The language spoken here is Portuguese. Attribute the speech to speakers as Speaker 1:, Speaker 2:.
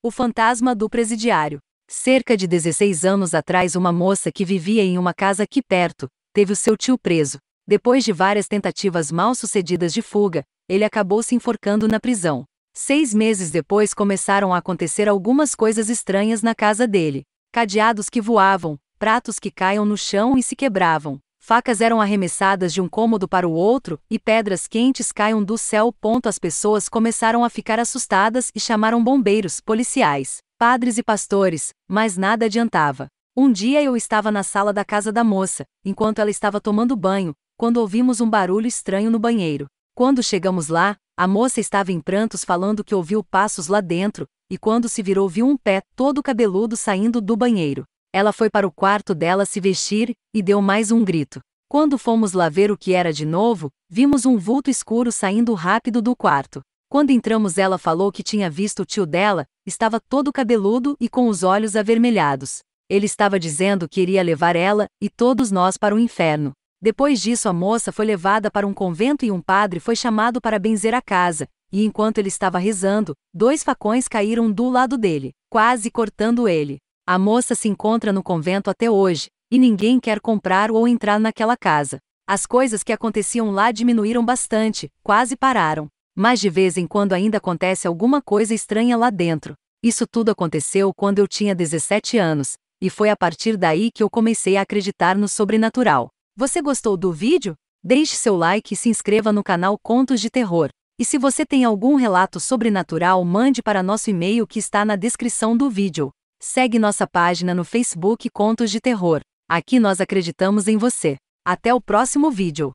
Speaker 1: O fantasma do presidiário. Cerca de 16 anos atrás, uma moça que vivia em uma casa aqui perto teve o seu tio preso. Depois de várias tentativas mal sucedidas de fuga, ele acabou se enforcando na prisão. Seis meses depois começaram a acontecer algumas coisas estranhas na casa dele: cadeados que voavam, pratos que caíam no chão e se quebravam, facas eram arremessadas de um cômodo para o outro, e pedras quentes caíam do céu. Ponto as pessoas começaram a ficar assustadas e chamaram bombeiros, policiais, padres e pastores, mas nada adiantava. Um dia eu estava na sala da casa da moça, enquanto ela estava tomando banho, quando ouvimos um barulho estranho no banheiro. Quando chegamos lá, a moça estava em prantos falando que ouviu passos lá dentro, e quando se virou viu um pé todo cabeludo saindo do banheiro. Ela foi para o quarto dela se vestir e deu mais um grito. Quando fomos lá ver o que era de novo, vimos um vulto escuro saindo rápido do quarto. Quando entramos, ela falou que tinha visto o tio dela, estava todo cabeludo e com os olhos avermelhados. Ele estava dizendo que iria levar ela e todos nós para o inferno. Depois disso, a moça foi levada para um convento e um padre foi chamado para benzer a casa, e enquanto ele estava rezando, dois facões caíram do lado dele, quase cortando ele. A moça se encontra no convento até hoje, e ninguém quer comprar ou entrar naquela casa. As coisas que aconteciam lá diminuíram bastante, quase pararam. Mas de vez em quando ainda acontece alguma coisa estranha lá dentro. Isso tudo aconteceu quando eu tinha 17 anos, e foi a partir daí que eu comecei a acreditar no sobrenatural. Você gostou do vídeo? Deixe seu like e se inscreva no canal Contos de Terror. E se você tem algum relato sobrenatural, mande para nosso e-mail que está na descrição do vídeo. Segue nossa página no Facebook Contos de Terror. Aqui nós acreditamos em você. Até o próximo vídeo.